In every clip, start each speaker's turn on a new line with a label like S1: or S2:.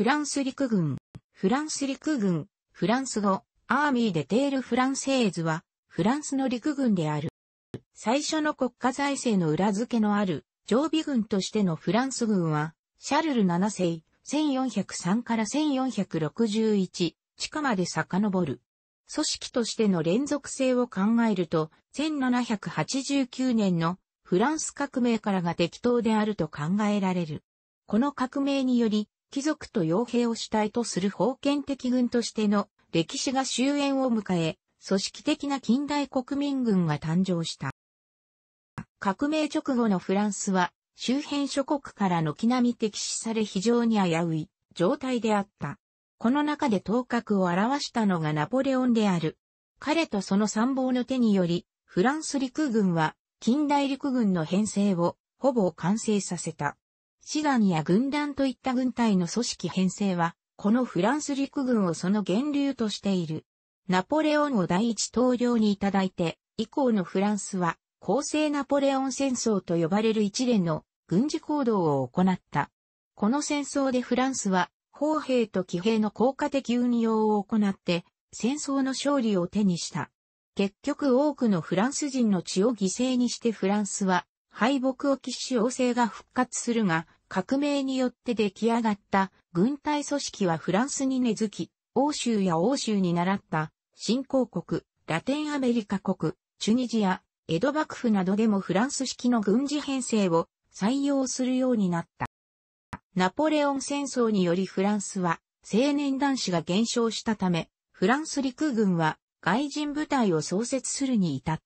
S1: フランス陸軍。フランス陸軍、フランス語、アーミーデテールフランセーズは、フランスの陸軍である。最初の国家財政の裏付けのある、常備軍としてのフランス軍は、シャルル7世、1403から1461、地下まで遡る。組織としての連続性を考えると、1789年のフランス革命からが適当であると考えられる。この革命により、貴族と傭兵を主体とする封建的軍としての歴史が終焉を迎え、組織的な近代国民軍が誕生した。革命直後のフランスは、周辺諸国から軒並み敵視され非常に危うい状態であった。この中で頭角を表したのがナポレオンである。彼とその参謀の手により、フランス陸軍は近代陸軍の編成をほぼ完成させた。死団や軍団といった軍隊の組織編成は、このフランス陸軍をその源流としている。ナポレオンを第一統領にいただいて、以降のフランスは、公正ナポレオン戦争と呼ばれる一連の軍事行動を行った。この戦争でフランスは、砲兵と騎兵の効果的運用を行って、戦争の勝利を手にした。結局多くのフランス人の血を犠牲にしてフランスは、敗北を喫し王政が復活するが、革命によって出来上がった軍隊組織はフランスに根付き、欧州や欧州に倣った新興国、ラテンアメリカ国、チュニジア、江戸幕府などでもフランス式の軍事編成を採用するようになった。ナポレオン戦争によりフランスは青年男子が減少したため、フランス陸軍は外人部隊を創設するに至っ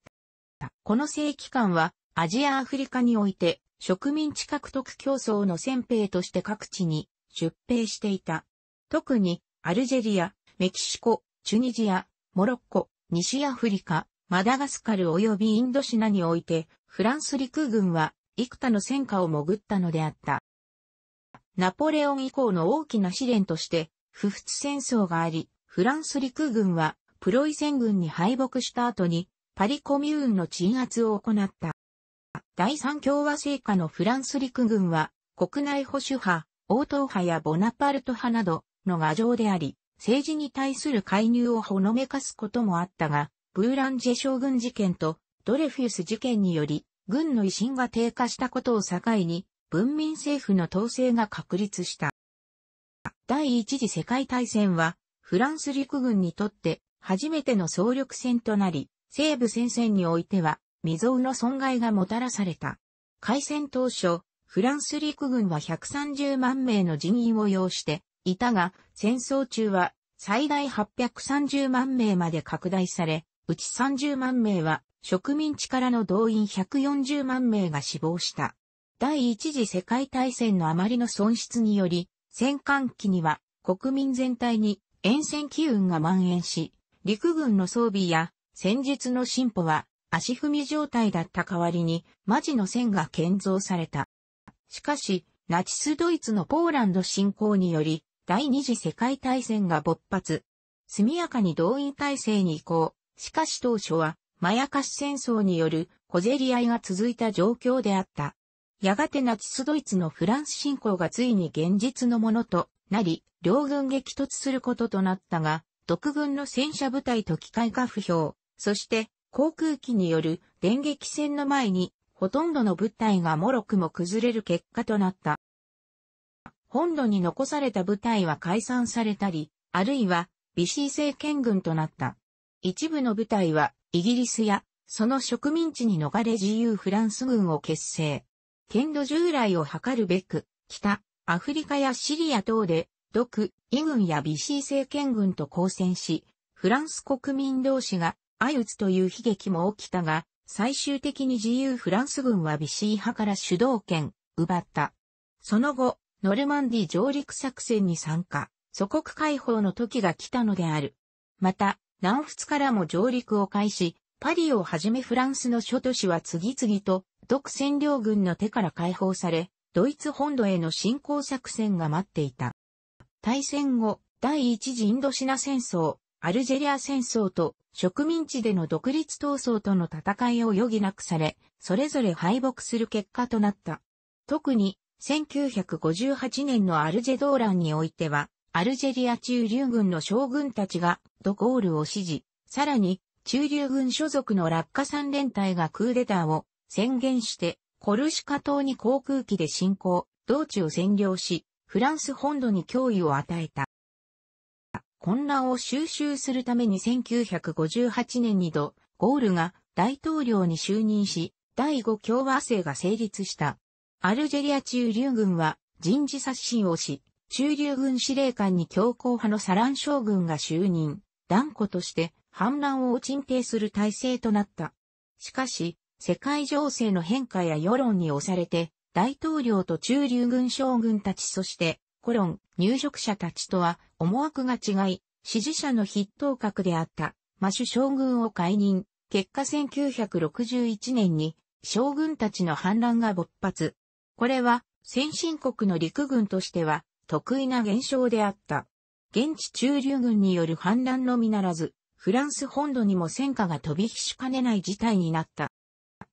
S1: た。この正規官はアジアアフリカにおいて植民地獲得競争の先兵として各地に出兵していた。特にアルジェリア、メキシコ、チュニジア、モロッコ、西アフリカ、マダガスカル及びインドシナにおいてフランス陸軍は幾多の戦火を潜ったのであった。ナポレオン以降の大きな試練として不仏戦争があり、フランス陸軍はプロイセン軍に敗北した後にパリコミューンの鎮圧を行った。第三共和制下のフランス陸軍は、国内保守派、王答派やボナパルト派などの牙城であり、政治に対する介入をほのめかすこともあったが、ブーランジェ将軍事件とドレフィウス事件により、軍の威信が低下したことを境に、文民政府の統制が確立した。第一次世界大戦は、フランス陸軍にとって初めての総力戦となり、西部戦線においては、未曾有の損害がもたらされた。開戦当初、フランス陸軍は130万名の人員を要していたが、戦争中は最大830万名まで拡大され、うち30万名は植民地からの動員140万名が死亡した。第一次世界大戦のあまりの損失により、戦艦機には国民全体に沿線機運が蔓延し、陸軍の装備や戦術の進歩は足踏み状態だった代わりに、マジの線が建造された。しかし、ナチスドイツのポーランド侵攻により、第二次世界大戦が勃発。速やかに動員体制に移行。しかし当初は、まやかし戦争による小競り合いが続いた状況であった。やがてナチスドイツのフランス侵攻がついに現実のものとなり、両軍激突することとなったが、独軍の戦車部隊と機械化不評、そして航空機による電撃戦の前に、ほとんどの物体がもろくも崩れる結果となった。本土に残された部隊は解散されたり、あるいは、ビシー政権軍となった。一部の部隊は、イギリスや、その植民地に逃れ自由フランス軍を結成。剣道従来を図るべく、北、アフリカやシリア等で、独、イ軍やビシー政権軍と交戦し、フランス国民同士が相打つという悲劇も起きたが、最終的に自由フランス軍はビシー派から主導権、奪った。その後、ノルマンディ上陸作戦に参加、祖国解放の時が来たのである。また、南仏からも上陸を開始、パリをはじめフランスの諸都市は次々と、独占領軍の手から解放され、ドイツ本土への侵攻作戦が待っていた。大戦後、第一次インドシナ戦争、アルジェリア戦争と植民地での独立闘争との戦いを余儀なくされ、それぞれ敗北する結果となった。特に、1958年のアルジェ動乱においては、アルジェリア中流軍の将軍たちがドゴールを支持、さらに中流軍所属の落下三連隊がクーデターを宣言してコルシカ島に航空機で侵攻、同地を占領し、フランス本土に脅威を与えた。混乱を収集するために1958年にド・ゴールが大統領に就任し、第5共和制が成立した。アルジェリア駐留軍は人事刷新をし、駐留軍司令官に強硬派のサラン将軍が就任、断固として反乱を鎮定する体制となった。しかし、世界情勢の変化や世論に押されて、大統領と駐留軍将軍たちそしてコロン、入植者たちとは思惑が違い、支持者の筆頭格であったマシュ将軍を解任、結果1961年に将軍たちの反乱が勃発。これは先進国の陸軍としては得意な現象であった。現地中流軍による反乱のみならず、フランス本土にも戦火が飛び火しかねない事態になった。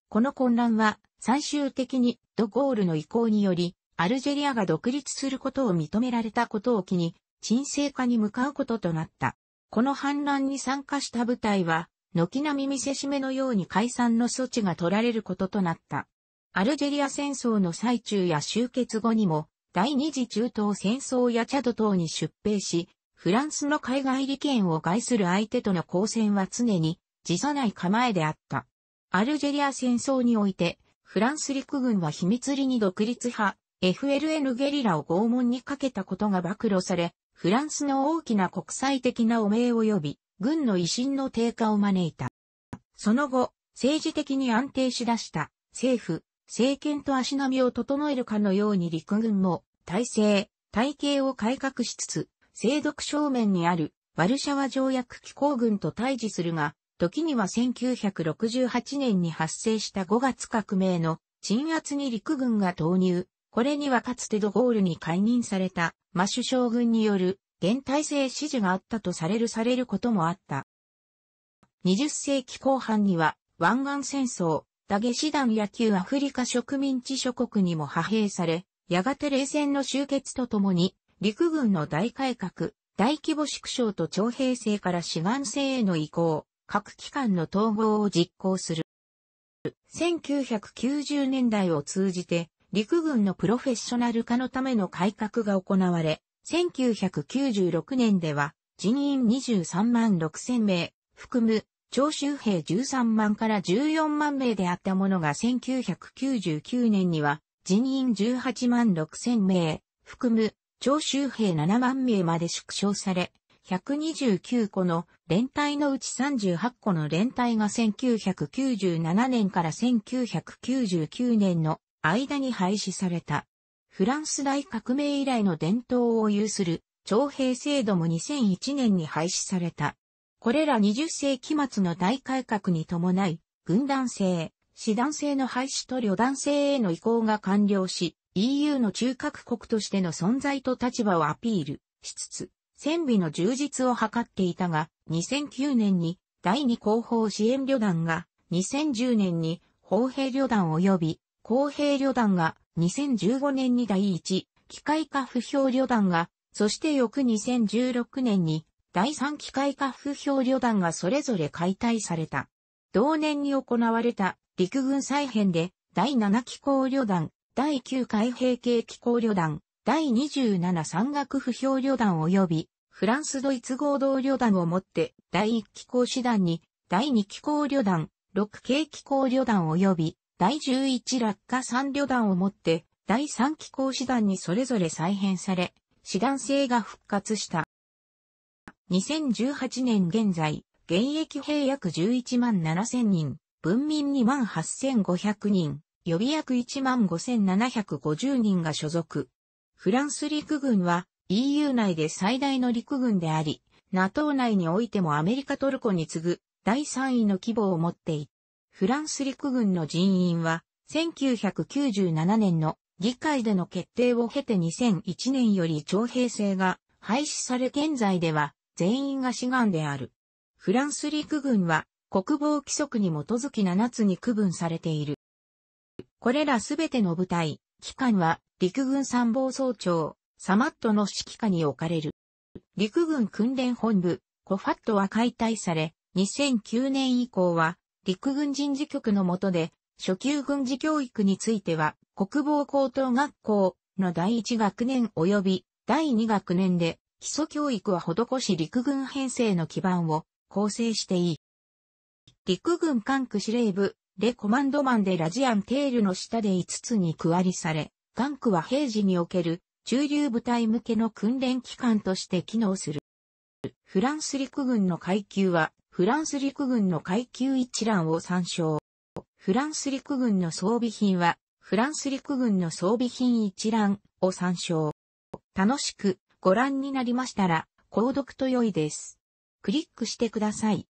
S1: この混乱は最終的にドゴールの意向によりアルジェリアが独立することを認められたことを機に、沈静化に向かうこととなった。この反乱に参加した部隊は、軒並み見せしめのように解散の措置が取られることとなった。アルジェリア戦争の最中や終結後にも、第二次中東戦争やチャド等に出兵し、フランスの海外利権を害する相手との交戦は常に辞さない構えであった。アルジェリア戦争において、フランス陸軍は秘密裏に独立派、FLN ゲリラを拷問にかけたことが暴露され、フランスの大きな国際的な汚名及び、軍の威信の低下を招いた。その後、政治的に安定しだした政府、政権と足並みを整えるかのように陸軍も体制、体系を改革しつつ、制度正面にあるワルシャワ条約機構軍と対峙するが、時には1968年に発生した5月革命の鎮圧に陸軍が投入、これにはかつてドゴールに解任されたマッシュ将軍による現体制指示があったとされるされることもあった。20世紀後半には湾岸戦争、打撃師団野球アフリカ植民地諸国にも派兵され、やがて冷戦の終結とともに陸軍の大改革、大規模縮小と徴兵制から志願制への移行、各機関の統合を実行する。1990年代を通じて陸軍のプロフェッショナル化のための改革が行われ、1996年では人員23万6千名、含む徴収兵13万から14万名であったものが1999年には人員18万6千名、含む徴収兵7万名まで縮小され、129個の連隊のうち38個の連隊が1997年から1999年の間に廃止された。フランス大革命以来の伝統を有する徴兵制度も2001年に廃止された。これら20世紀末の大改革に伴い、軍団制、師団制の廃止と旅団制への移行が完了し、EU の中核国としての存在と立場をアピールしつつ、戦備の充実を図っていたが、2009年に第2後方支援旅団が、2010年に砲兵旅団及び公平旅団が2015年に第1、機械化不評旅団が、そして翌2016年に第3機械化不評旅団がそれぞれ解体された。同年に行われた陸軍再編で第7機構旅団、第9海兵系機構旅団、第27山岳不評旅団及びフランスドイツ合同旅団をもって第1機構師団に第2機構旅団、6系機構旅団及び第11落下三旅団をもって、第3機構師団にそれぞれ再編され、師団制が復活した。2018年現在、現役兵約11万7千人、文民2万8500人、予備役1万5750人が所属。フランス陸軍は EU 内で最大の陸軍であり、NATO 内においてもアメリカトルコに次ぐ第3位の規模を持っていた。フランス陸軍の人員は、1997年の議会での決定を経て2001年より徴兵制が廃止され現在では全員が志願である。フランス陸軍は国防規則に基づき7つに区分されている。これらすべての部隊、機関は陸軍参謀総長、サマットの指揮下に置かれる。陸軍訓練本部、コファットは解体され、2009年以降は陸軍人事局の下で、初級軍事教育については、国防高等学校の第1学年及び第2学年で、基礎教育は施し陸軍編成の基盤を構成していい。陸軍管区司令部、レコマンドマンでラジアンテールの下で5つに区割りされ、管区は平時における中流部隊向けの訓練機関として機能する。フランス陸軍の階級はフランス陸軍の階級一覧を参照。フランス陸軍の装備品は、フランス陸軍の装備品一覧を参照。楽しくご覧になりましたら、購読と良いです。クリックしてください。